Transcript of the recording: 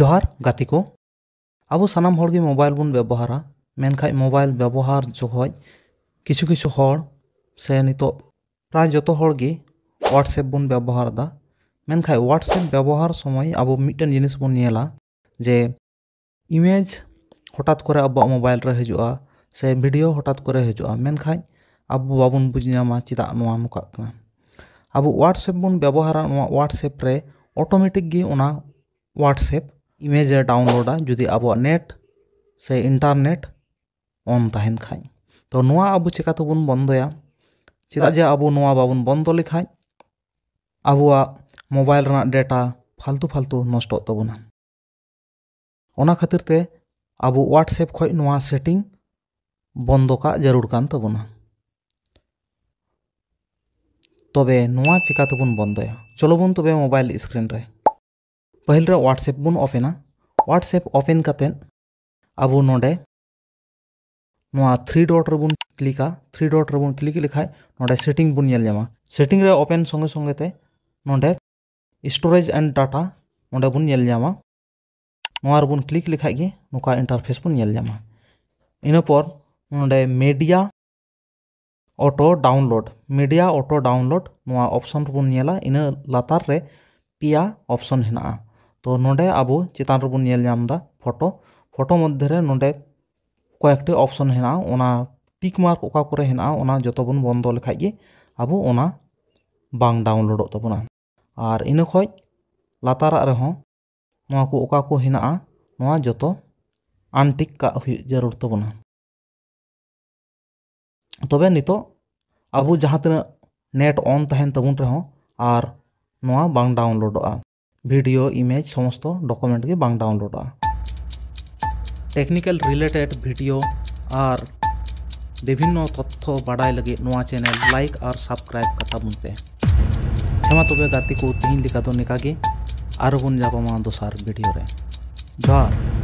ᱡᱚᱦᱟᱨ ᱜᱟᱛᱮ ᱠᱚ ᱟᱵᱚ ᱥᱟᱱᱟᱢ ᱦᱚᱲ ᱜᱮ ᱢᱳᱵᱟᱭᱤᱞ ᱵᱚᱱ ᱵᱮᱵᱚᱦᱟᱨᱟ ᱢᱮᱱᱠᱷᱟᱱ ᱢᱳᱵᱟᱭᱤᱞ ᱵᱮᱵᱚᱦᱟᱨ ᱡᱚᱠᱷᱚᱡ ᱠᱤᱪᱷᱩ ᱠᱤᱪᱷᱩ ᱦᱚᱲ ᱥᱮ ᱱᱤᱛᱚᱜ ᱯᱨᱟᱭ ᱡᱚᱛᱚ ᱦᱚᱲ ᱜᱮ ᱦᱳᱣᱟᱴᱥᱮᱯ ᱵᱚᱱ ᱵᱮᱵᱚᱦᱟᱨ ᱮᱫᱟ ᱢᱮᱱᱠᱷᱟᱱ ᱦᱳᱣᱟᱴᱥᱮᱯ ᱵᱮᱵᱚᱦᱟᱨ ᱥᱚᱢᱚᱭ ᱟᱵᱚ ᱢᱤᱫᱴᱮᱱ ᱡᱤᱱᱤᱥ ᱵᱚᱱ ᱧᱮᱞᱟ ᱡᱮ ᱤᱢᱮᱡᱽ ᱦᱚᱴᱟᱛ ᱠᱚᱨᱮ ᱟᱵᱚᱣᱟᱜ ᱢᱳᱵᱟᱭᱤᱞ ᱨᱮ ᱦᱤᱡᱩᱜᱼᱟ ᱥᱮ ᱵᱷᱤᱰᱤᱭᱳ ᱦᱚᱴᱟᱛ ᱠᱚᱨᱮ ᱦᱤᱡᱩᱜᱼᱟ ᱢᱮᱱᱠᱷᱟᱱ ᱟᱵᱚ ᱵᱟᱵᱚᱱ ᱵᱩᱡᱽ ᱧᱟᱢᱟ ᱪᱮᱫᱟᱜ ᱱᱚᱣᱟ ᱱᱚᱝᱠᱟᱜ ᱠᱟᱱᱟ ᱟᱵᱚ ᱦᱳᱣᱟᱴᱥᱮᱯ ᱵᱚᱱ ᱵᱮᱵᱚᱦᱟᱨᱟ ᱱᱚᱣᱟ ᱦᱳᱣᱟᱴᱥᱮᱯ ᱨᱮ ᱚᱴᱳᱢᱮᱴᱤᱠ ᱜᱮ ᱚᱱᱟ ᱦᱳᱣᱟᱴᱥᱮᱯ इमेज डाउनलोडा जुदी अब नेट से इंटरनेट ऑन तहन खाई तो नुआ अब चेका तो बन बंदया चेदा जे अब नुआ बाबन बंद तो लेखाय अब मोबाइल रना डेटा फालतू फालतू नष्ट तबना ओना खातिर ते अब व्हाट्सएप खय नुआ सेटिंग बंद का जरूर कान तो तबना तो तबे नुआ चेका तो बन बंदया चलो बन तबे मोबाइल स्क्रीन रे पहल रे व्हाट्सएप बन ऑफेना व्हाट्सएप ऑफेन अब नोडे थ्री डॉट रे बन क्लिका थ्री डॉट रे बन क्लिक लेखा नोडे सेटिंग बन जामा सेटिंग रे ऑफेन संगे संगे ते नोडे स्टोरेज एंड डाटा नोडे बन जामा नोर बन क्लिक लेखा गे नोका इंटरफेस बन जामा इनपर नोडे media auto download media auto download ना ऑप्शन बन इन लातार रे पिया ऑप्शन हेना ᱛᱚ ᱱᱚᱰᱮ ᱟᱵᱚ ᱪᱮᱛᱟᱱ ᱨᱮᱵᱚᱱ ᱧᱮᱞ ᱧᱟᱢᱫᱟ ᱯᱷᱚᱴᱳ ᱯᱷᱚᱴᱳ ᱢᱚᱫᱽᱫᱷᱮᱨᱮ ᱱᱚᱰᱮ ᱠᱚᱭᱮᱠᱴᱤ ᱚᱯᱥᱚᱱ ᱦᱮᱱᱟᱜᱼᱟ ᱚᱱᱟ ᱴᱤᱠ ᱢᱟᱨᱠ ᱚᱠᱟ ᱠᱚᱨᱮ ᱦᱮᱱᱟᱜᱼᱟ ᱚᱱᱟ ᱡᱚᱛᱚ ᱵᱚᱱ ᱵᱚᱱᱫᱚ ᱞᱮᱠᱷᱟᱡ ᱜᱮ ᱟᱵᱚ ᱚᱱᱟ ᱵᱟᱝ ᱰᱟᱣᱩᱱᱞᱳᱰᱚᱜ ᱛᱟᱵᱚᱱᱟ ᱟᱨ ᱤᱱᱟᱹ ᱠᱷᱚᱡ ᱞᱟᱛᱟᱨᱟᱜ ᱨᱮᱦᱚᱸ ᱱᱚᱣᱟ ᱠᱚ ᱚᱠᱟ ᱠᱚ ᱦᱮᱱᱟᱜᱼᱟ ᱱᱚᱣᱟ ᱡᱚᱛᱚ ᱟᱱᱴᱤᱠ ᱠᱟᱜ ᱦᱩᱭᱩᱜ ᱡᱟᱹᱨᱩᱲ ᱛᱟᱵᱚᱱᱟ ᱛᱚᱵᱮ ᱱᱤᱛᱚᱜ ᱟᱵᱚ ᱡᱟᱦᱟᱸ ᱛᱤᱱᱟᱹᱜ ᱱᱮᱴ ᱚᱱ ᱛᱟᱦᱮᱱ ᱛᱟᱵᱚᱱ ᱨᱮᱦᱚᱸ ᱟᱨ ᱱᱚᱣᱟ ᱵᱟᱝ ᱰᱟᱣᱩᱱᱞᱳᱰᱚᱜᱼᱟ भिडियो इमेज समस्त डकुमेंट के बांग डाउनलोडा टेक्निकल रिलेटेड भिडियो और विभिन्न तथ्य बाढ़ लगे नवा चैनल लाइक और सब्सक्राइब कताबनते हेमा तब गति को तेहन लेका तो निकागे और बन जापामा दोसार भिडियो जहाँ